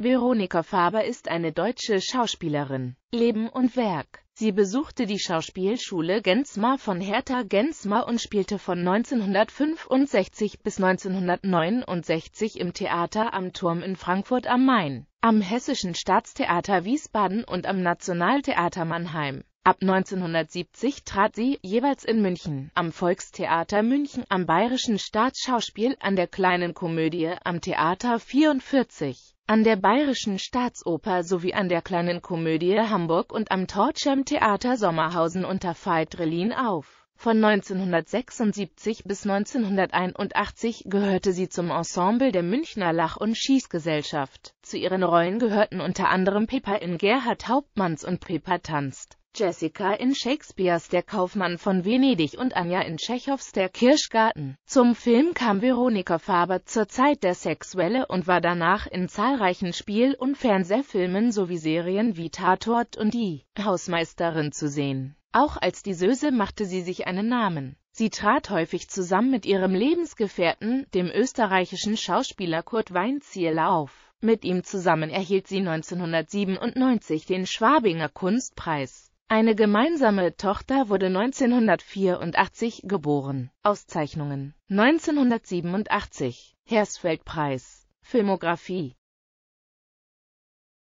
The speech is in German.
Veronika Faber ist eine deutsche Schauspielerin. Leben und Werk Sie besuchte die Schauspielschule Gensmar von Hertha Gensmar und spielte von 1965 bis 1969 im Theater am Turm in Frankfurt am Main, am Hessischen Staatstheater Wiesbaden und am Nationaltheater Mannheim. Ab 1970 trat sie, jeweils in München, am Volkstheater München, am Bayerischen Staatsschauspiel, an der Kleinen Komödie, am Theater 44 an der Bayerischen Staatsoper sowie an der Kleinen Komödie Hamburg und am Torcham Theater Sommerhausen unter Veit-Relin auf. Von 1976 bis 1981 gehörte sie zum Ensemble der Münchner Lach- und Schießgesellschaft. Zu ihren Rollen gehörten unter anderem Pepper in Gerhard Hauptmanns und Pepper tanzt Jessica in Shakespeares Der Kaufmann von Venedig und Anja in Tschechows Der Kirschgarten. Zum Film kam Veronika Faber zur Zeit der Sexwelle und war danach in zahlreichen Spiel- und Fernsehfilmen sowie Serien wie Tatort und Die Hausmeisterin zu sehen. Auch als die Söse machte sie sich einen Namen. Sie trat häufig zusammen mit ihrem Lebensgefährten, dem österreichischen Schauspieler Kurt Weinzierl auf. Mit ihm zusammen erhielt sie 1997 den Schwabinger Kunstpreis. Eine gemeinsame Tochter wurde 1984 geboren. Auszeichnungen 1987 Hersfeldpreis Filmografie